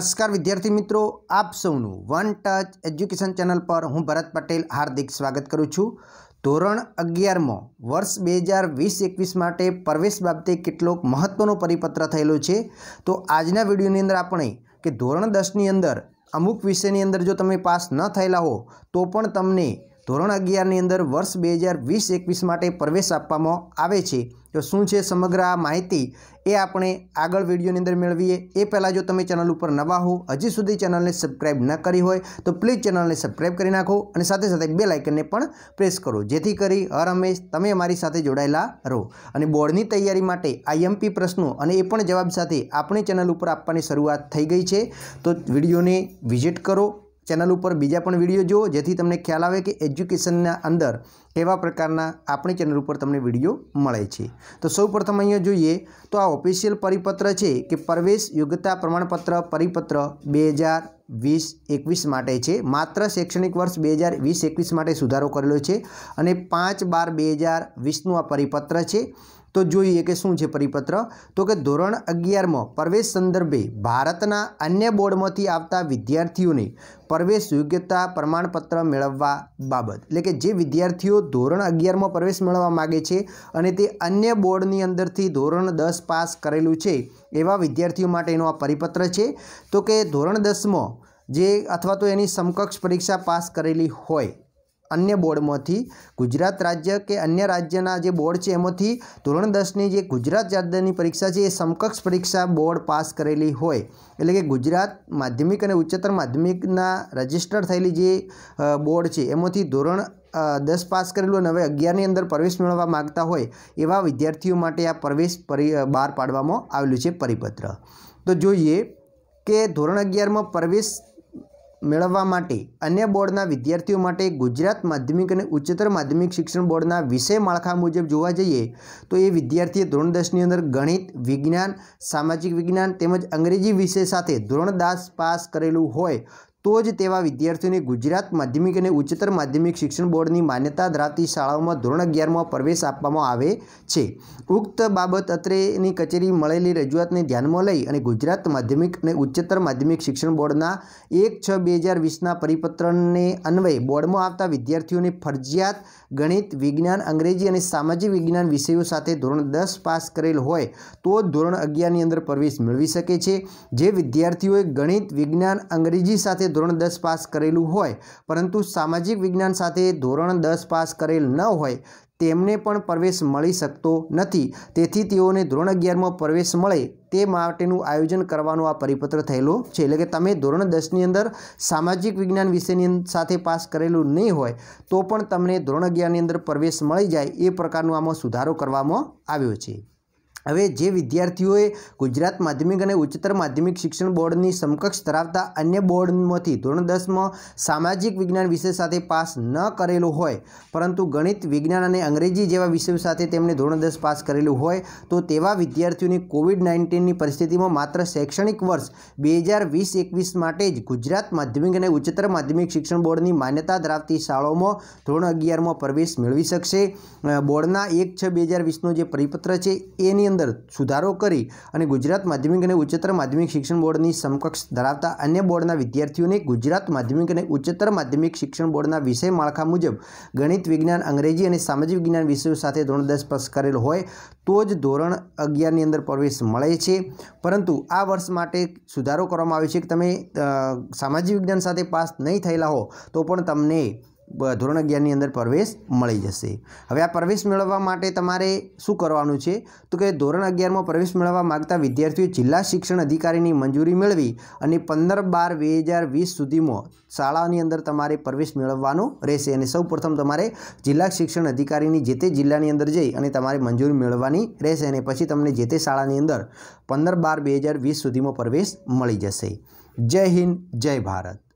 નમસ્કાર વિદ્યાર્થી મિત્રો આપ સૌનું વન ટચ એજ્યુકેશન ચેનલ પર હું ભરત પટેલ હાર્દિક સ્વાગત કરું છું ધોરણ અગિયારમાં વર્ષ બે હજાર વીસ એકવીસ માટે પ્રવેશ બાબતે કેટલોક મહત્ત્વનો પરિપત્ર થયેલો છે તો આજના વિડીયોની અંદર આપણે કે ધોરણ દસની અંદર અમુક વિષયની અંદર જો તમે પાસ ન થયેલા હો તો પણ તમને ધોરણ અગિયારની અંદર વર્ષ બે હજાર વીસ એકવીસ માટે પ્રવેશ આપવામાં આવે છે તો શું છે સમગ્ર આ માહિતી એ આપણે આગળ વિડીયોની અંદર મેળવીએ એ પહેલાં જો તમે ચેનલ ઉપર નવા હો હજી સુધી ચેનલને સબસ્ક્રાઈબ ન કરી હોય તો પ્લીઝ ચેનલને સબસ્ક્રાઈબ કરી નાખો અને સાથે સાથે બે લાઇકનને પણ પ્રેસ કરો જેથી કરી હર હંમેશ તમે અમારી સાથે જોડાયેલા રહો અને બોર્ડની તૈયારી માટે આઈએમપી પ્રશ્નો અને એ પણ જવાબ સાથે આપણી ચેનલ ઉપર આપવાની શરૂઆત થઈ ગઈ છે તો વિડીયોને વિઝિટ કરો ચેનલ ઉપર બીજા પણ વિડીયો જુઓ જેથી તમને ખ્યાલ આવે કે એજ્યુકેશનના અંદર કેવા પ્રકારના આપણી ચેનલ ઉપર તમને વિડીયો મળે છે તો સૌપ્રથમ અહીંયા જોઈએ તો આ ઓફિશિયલ પરિપત્ર છે કે પ્રવેશ યોગ્યતા પ્રમાણપત્ર પરિપત્ર બે હજાર વીસ એકવીસ માટે છે માત્ર શૈક્ષણિક વર્ષ બે હજાર વીસ એકવીસ માટે સુધારો કરેલો છે અને પાંચ બાર બે હજાર વીસનું આ પરિપત્ર છે તો જોઈએ કે શું છે પરિપત્ર તો કે ધોરણ અગિયારમાં પ્રવેશ સંદર્ભે ભારતના અન્ય બોર્ડમાંથી આવતા વિદ્યાર્થીઓને પ્રવેશ યોગ્યતા પ્રમાણપત્ર મેળવવા બાબત એટલે કે જે વિદ્યાર્થીઓ ધોરણ અગિયારમાં પ્રવેશ મેળવવા માગે છે અને તે અન્ય બોર્ડની અંદરથી ધોરણ દસ પાસ કરેલું છે એવા વિદ્યાર્થીઓ માટેનો આ પરિપત્ર છે તો કે ધોરણ દસમાં જે અથવા તો એની સમકક્ષ પરીક્ષા પાસ કરેલી હોય અન્ય બોર્ડમાંથી ગુજરાત રાજ્ય કે અન્ય રાજ્યના જે બોર્ડ છે એમાંથી ધોરણ દસની જે ગુજરાત રાજ્યની પરીક્ષા છે એ સમકક્ષ પરીક્ષા બોર્ડ પાસ કરેલી હોય એટલે કે ગુજરાત માધ્યમિક અને ઉચ્ચતર માધ્યમિકના રજિસ્ટર થયેલી જે બોર્ડ છે એમાંથી ધોરણ દસ પાસ કરેલું અને હવે અગિયારની અંદર પ્રવેશ મેળવવા માગતા હોય એવા વિદ્યાર્થીઓ માટે આ પ્રવેશ બહાર પાડવામાં આવેલું છે પરિપત્ર તો જોઈએ કે ધોરણ અગિયારમાં પ્રવેશ મેળવવા માટે અન્ય બોર્ડના વિદ્યાર્થીઓ માટે ગુજરાત માધ્યમિક અને ઉચ્ચતર માધ્યમિક શિક્ષણ બોર્ડના વિષય માળખા મુજબ જોવા જઈએ તો એ વિદ્યાર્થીએ ધોરણ દસની અંદર ગણિત વિજ્ઞાન સામાજિક વિજ્ઞાન તેમજ અંગ્રેજી વિષય સાથે ધોરણ દસ પાસ કરેલું હોય તો જ તેવા વિદ્યાર્થીઓને ગુજરાત માધ્યમિક અને ઉચ્ચતર માધ્યમિક શિક્ષણ બોર્ડની માન્યતા ધરાવતી શાળાઓમાં ધોરણ અગિયારમાં પ્રવેશ આપવામાં આવે છે ઉક્ત બાબત અત્રેની કચેરી મળેલી રજૂઆતને ધ્યાનમાં લઈ અને ગુજરાત માધ્યમિક અને ઉચ્ચતર માધ્યમિક શિક્ષણ બોર્ડના એક છ બે હજાર વીસના પરિપત્રને અન્વયે બોર્ડમાં આવતા વિદ્યાર્થીઓને ફરજિયાત ગણિત વિજ્ઞાન અંગ્રેજી અને સામાજિક વિજ્ઞાન વિષયો સાથે ધોરણ દસ પાસ કરેલ હોય તો જ ધોરણ અગિયારની અંદર પ્રવેશ મેળવી શકે છે જે વિદ્યાર્થીઓએ ગણિત વિજ્ઞાન અંગ્રેજી સાથે ધોરણ દસ પાસ કરેલું હોય પરંતુ સામાજિક વિજ્ઞાન સાથે ધોરણ દસ પાસ કરેલ ન હોય તેમને પણ પ્રવેશ મળી શકતો નથી તેથી તેઓને ધોરણ અગિયારમાં પ્રવેશ મળે તે માટેનું આયોજન કરવાનો આ પરિપત્ર થયેલો છે એટલે કે તમે ધોરણ દસની અંદર સામાજિક વિજ્ઞાન વિષયની સાથે પાસ કરેલું નહીં હોય તો પણ તમને ધોરણ અગિયારની અંદર પ્રવેશ મળી જાય એ પ્રકારનો આમાં સુધારો કરવામાં આવ્યો છે હવે જે વિદ્યાર્થીઓએ ગુજરાત માધ્યમિક અને ઉચ્ચતર માધ્યમિક શિક્ષણ બોર્ડની સમકક્ષ ધરાવતા અન્ય બોર્ડમાંથી ધોરણ દસમાં સામાજિક વિજ્ઞાન વિષય સાથે પાસ ન કરેલું હોય પરંતુ ગણિત વિજ્ઞાન અને અંગ્રેજી જેવા વિષયો સાથે તેમણે ધોરણ દસ પાસ કરેલું હોય તો તેવા વિદ્યાર્થીઓની કોવિડ નાઇન્ટીનની પરિસ્થિતિમાં માત્ર શૈક્ષણિક વર્ષ બે હજાર વીસ એકવીસ માટે જ ગુજરાત માધ્યમિક અને ઉચ્ચતર માધ્યમિક શિક્ષણ બોર્ડની માન્યતા ધરાવતી શાળાઓમાં ધોરણ અગિયારમાં પ્રવેશ મેળવી શકશે બોર્ડના એક છ બે હજાર વીસનો જે પરિપત્ર છે એની અંદર સુધારો કરી અને ગુજરાત માધ્યમિક અને ઉચ્ચતર માધ્યમિક શિક્ષણ બોર્ડની સમકક્ષ ધરાવતા અન્ય બોર્ડના વિદ્યાર્થીઓને ગુજરાત માધ્યમિક અને ઉચ્ચતર માધ્યમિક શિક્ષણ બોર્ડના વિષય માળખા મુજબ ગણિત વિજ્ઞાન અંગ્રેજી અને સામાજિક વિજ્ઞાન વિષયો સાથે ધોરણ દસ પાસ કરેલ હોય તો જ ધોરણ અગિયારની અંદર પ્રવેશ મળે છે પરંતુ આ વર્ષ માટે સુધારો કરવામાં આવ્યો છે કે તમે સામાજિક વિજ્ઞાન સાથે પાસ નહીં થયેલા હો તો પણ તમને ધોરણ અગિયારની અંદર પ્રવેશ મળી જશે હવે આ પ્રવેશ મેળવવા માટે તમારે શું કરવાનું છે તો કે ધોરણ અગિયારમાં પ્રવેશ મેળવવા માગતા વિદ્યાર્થીઓ જિલ્લા શિક્ષણ અધિકારીની મંજૂરી મેળવી અને પંદર બાર બે હજાર વીસ સુધીમાં શાળાની અંદર તમારે પ્રવેશ મેળવવાનો રહેશે અને સૌપ્રથમ તમારે જિલ્લા શિક્ષણ અધિકારીની જે તે જિલ્લાની અંદર જઈ અને તમારે મંજૂરી મેળવવાની રહેશે અને પછી તમને જે તે શાળાની અંદર પંદર બાર બે હજાર વીસ સુધીમાં પ્રવેશ મળી જશે જય હિન્દ જય ભારત